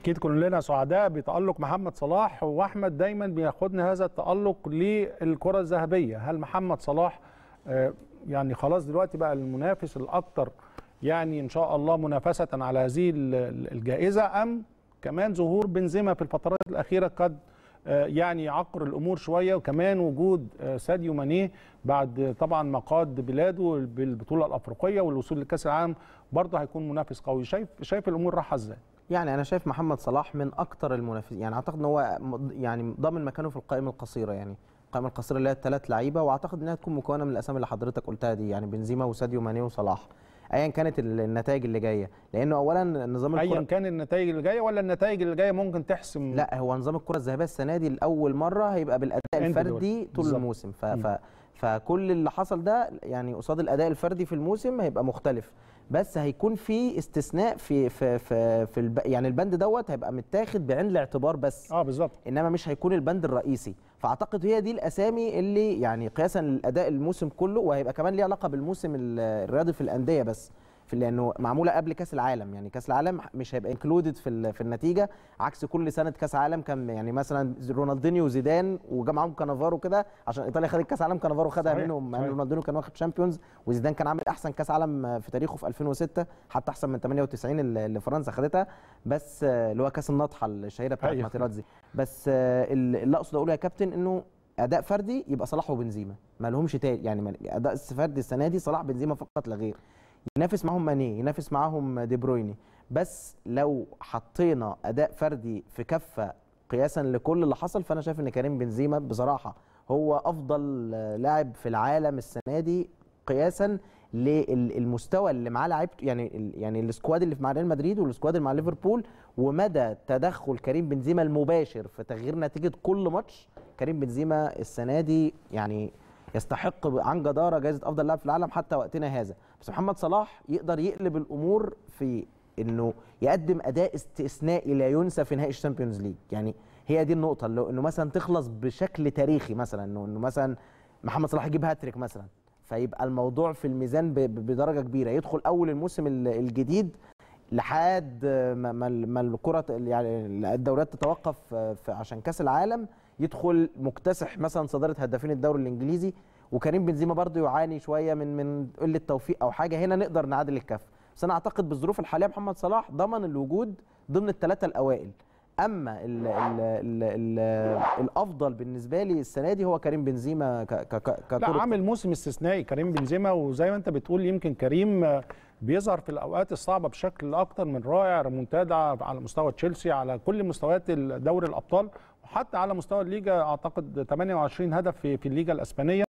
اكيد كلنا سعداء بتالق محمد صلاح واحمد دايما بياخدنا هذا التالق للكره الذهبيه هل محمد صلاح آه، يعني خلاص دلوقتي بقى المنافس الاكثر يعني ان شاء الله منافسه على هذه الجائزه ام كمان ظهور بنزيما في الفترات الاخيره قد آه، يعني يعقر الامور شويه وكمان وجود آه، ساديو مانيه بعد طبعا مقاد بلاده بالبطوله الافريقيه والوصول لكاس العالم برضه هيكون منافس قوي شايف شايف الامور رايحه ازاي يعني انا شايف محمد صلاح من اكثر المنافسين يعني اعتقد ان هو يعني ضامن مكانه في القائمه القصيره يعني القائمه القصيره اللي هي الثلاث لعيبه واعتقد انها تكون مكونه من الاسامي اللي حضرتك قلتها دي يعني بنزيما وساديو ماني وصلاح ايا كانت النتائج اللي جايه لانه اولا نظام الكره ايا كان النتائج اللي جايه ولا النتائج اللي جايه ممكن تحسم لا هو نظام الكره الذهبيه السنه دي لاول مره هيبقى بالاداء الفردي طول الموسم ف... ف... فكل اللي حصل ده يعني قصاد الاداء الفردي في الموسم هيبقى مختلف بس هيكون في استثناء في في في, في الب... يعني البند دوت هيبقى متاخد بعين الاعتبار بس اه بالظبط انما مش هيكون البند الرئيسي فاعتقد هي دي الاسامي اللي يعني قياسا للاداء الموسم كله وهيبقى كمان ليه علاقه بالموسم الرياضي في الانديه بس في لانه معموله قبل كاس العالم يعني كاس العالم مش هيبقى انكلودد في في النتيجه عكس كل سنه كاس عالم كان يعني مثلا رونالدينيو وزيدان وجمعهم كانافارو كده عشان ايطاليا خدت كاس عالم كانافارو خدها منهم يعني رونالدينيو كان واخد شامبيونز وزيدان كان عامل احسن كاس عالم في تاريخه في 2006 حتى احسن من 98 اللي فرنسا خدتها بس اللي هو كاس النطحه الشهيره بتاعت أيوه. ماتيراتزي بس اللي اقصد اقوله يا كابتن انه اداء فردي يبقى صلاح وبنزيما ما لهمش تاني يعني اداء فردي السنه دي صلاح بنزيما فقط لا غير ينافس معاهم ماني ينافس معاهم دي برويني بس لو حطينا اداء فردي في كفه قياسا لكل اللي حصل فانا شايف ان كريم بنزيما بصراحه هو افضل لاعب في العالم السنه دي قياسا للمستوى اللي معاه لعيبته يعني يعني السكواد اللي مع ريال مدريد والسكواد اللي مع ليفربول ومدى تدخل كريم بنزيما المباشر في تغيير نتيجه كل ماتش كريم بنزيما السنه دي يعني يستحق عن جداره جائزه افضل لاعب في العالم حتى وقتنا هذا بس محمد صلاح يقدر يقلب الامور في انه يقدم اداء استثنائي لا ينسى في نهائي الشامبيونز ليج يعني هي دي النقطه لو انه مثلا تخلص بشكل تاريخي مثلا انه انه مثلا محمد صلاح يجيب هاتريك مثلا فيبقى الموضوع في الميزان بدرجه كبيره يدخل اول الموسم الجديد لحد ما ما الكره يعني الدوريات تتوقف آه، عشان كاس العالم يدخل مكتسح مثلا صداره هدافين الدوري الانجليزي وكريم بنزيما برضه يعاني شويه من من قله توفيق او حاجه هنا نقدر نعادل الكف بس انا اعتقد بالظروف الحاليه محمد صلاح ضمن الوجود ضمن الثلاثه الاوائل اما الـ الـ الـ الـ الافضل بالنسبه لي السنه دي هو كريم بنزيما ك ك ك لا عامل موسم استثنائي كريم بنزيما وزي ما انت بتقول يمكن كريم آه، بيظهر في الاوقات الصعبه بشكل اكتر من رائع ريمونتادا على مستوى تشيلسي على كل مستويات دوري الابطال وحتى على مستوى الليجا اعتقد 28 هدف في الليجا الاسبانيه